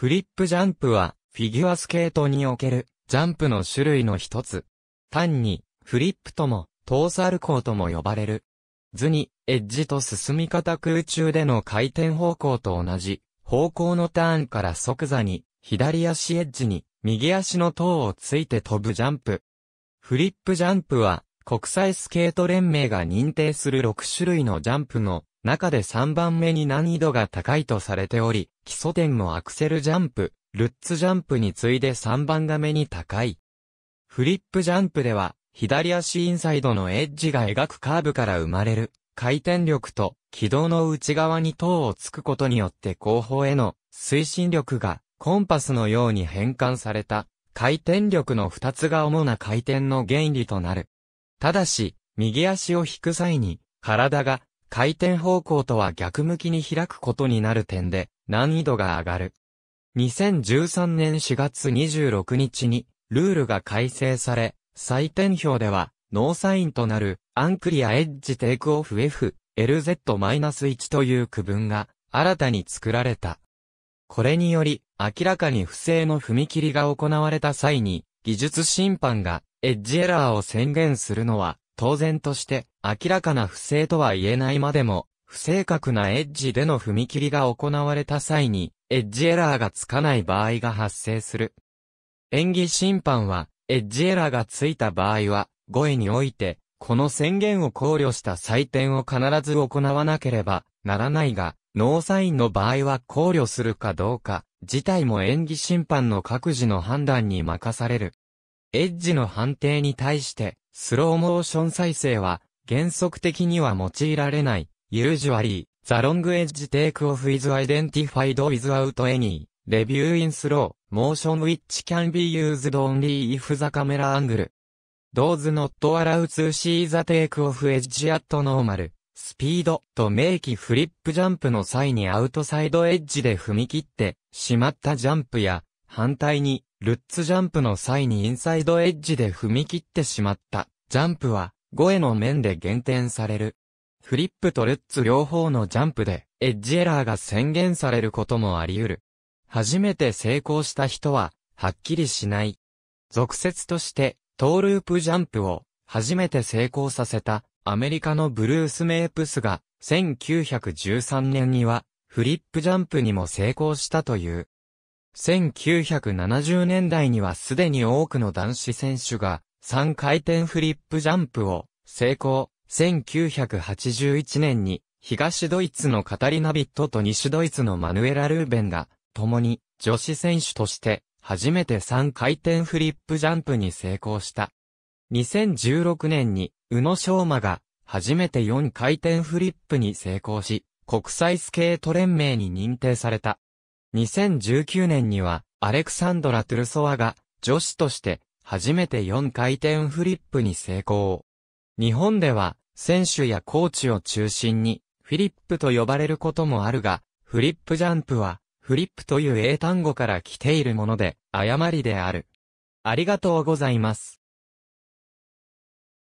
フリップジャンプは、フィギュアスケートにおける、ジャンプの種類の一つ。単に、フリップとも、トーサルコーとも呼ばれる。図に、エッジと進み方空中での回転方向と同じ、方向のターンから即座に、左足エッジに、右足の塔をついて飛ぶジャンプ。フリップジャンプは、国際スケート連盟が認定する6種類のジャンプの中で3番目に難易度が高いとされており、基礎点のアクセルジャンプ、ルッツジャンプに次いで3番が目に高い。フリップジャンプでは、左足インサイドのエッジが描くカーブから生まれる、回転力と軌道の内側に塔をつくことによって後方への推進力がコンパスのように変換された回転力の2つが主な回転の原理となる。ただし、右足を引く際に体が回転方向とは逆向きに開くことになる点で難易度が上がる。2013年4月26日にルールが改正され、採点表ではノーサインとなるアンクリアエッジテイクオフ F、LZ-1 という区分が新たに作られた。これにより明らかに不正の踏切が行われた際に技術審判がエッジエラーを宣言するのは当然として、明らかな不正とは言えないまでも、不正確なエッジでの踏切が行われた際に、エッジエラーがつかない場合が発生する。演技審判は、エッジエラーがついた場合は、語彙において、この宣言を考慮した採点を必ず行わなければならないが、ノーサインの場合は考慮するかどうか、自体も演技審判の各自の判断に任される。エッジの判定に対して、スローモーション再生は、原則的には用いられない。Usually, the long edge take off is identified without any review in slow motion which can be used only if the camera angle does not allow to see the take off edge at normal speed と明記フリップジャンプの際にアウトサイドエッジで踏み切ってしまったジャンプや反対にルッツジャンプの際にインサイドエッジで踏み切ってしまったジャンプは、5への面で減点される。フリップとルッツ両方のジャンプで、エッジエラーが宣言されることもあり得る。初めて成功した人は、はっきりしない。俗説として、トーループジャンプを、初めて成功させた、アメリカのブルース・メープスが、1913年には、フリップジャンプにも成功したという。1970年代にはすでに多くの男子選手が、3回転フリップジャンプを成功。1981年に東ドイツのカタリナ・ビットと西ドイツのマヌエラ・ルーベンが共に女子選手として初めて3回転フリップジャンプに成功した。2016年に宇野昌磨が初めて4回転フリップに成功し国際スケート連盟に認定された。2019年にはアレクサンドラ・トゥルソワが女子として初めて4回転フリップに成功。日本では、選手やコーチを中心に、フィリップと呼ばれることもあるが、フリップジャンプは、フリップという英単語から来ているもので、誤りである。ありがとうございます。